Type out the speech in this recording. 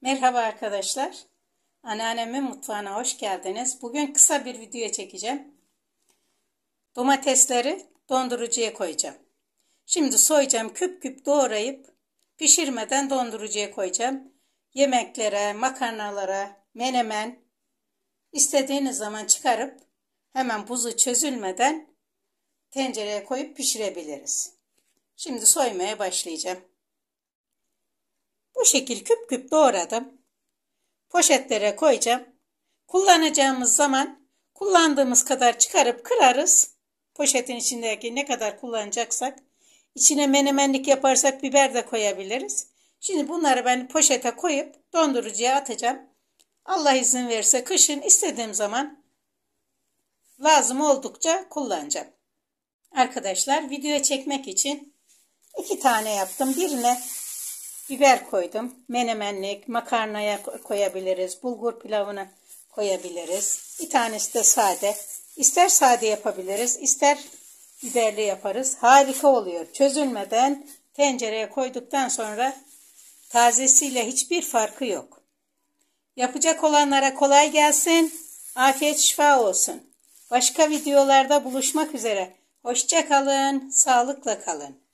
Merhaba arkadaşlar. Anneannemin mutfağına hoş geldiniz. Bugün kısa bir video çekeceğim. Domatesleri dondurucuya koyacağım. Şimdi soyacağım, küp küp doğrayıp pişirmeden dondurucuya koyacağım. Yemeklere, makarnalara, menemen istediğiniz zaman çıkarıp hemen buzu çözülmeden tencereye koyup pişirebiliriz. Şimdi soymaya başlayacağım şekil küp küp doğradım. Poşetlere koyacağım. Kullanacağımız zaman kullandığımız kadar çıkarıp kırarız. Poşetin içindeki ne kadar kullanacaksak. içine menemenlik yaparsak biber de koyabiliriz. Şimdi bunları ben poşete koyup dondurucuya atacağım. Allah izin verirse kışın istediğim zaman lazım oldukça kullanacağım. Arkadaşlar video çekmek için iki tane yaptım. Birine Biber koydum. Menemenlik, makarnaya koyabiliriz. Bulgur pilavına koyabiliriz. Bir tanesi de sade. İster sade yapabiliriz, ister biberli yaparız. Harika oluyor. Çözülmeden tencereye koyduktan sonra tazesiyle hiçbir farkı yok. Yapacak olanlara kolay gelsin. Afiyet şifa olsun. Başka videolarda buluşmak üzere. Hoşça kalın, sağlıkla kalın.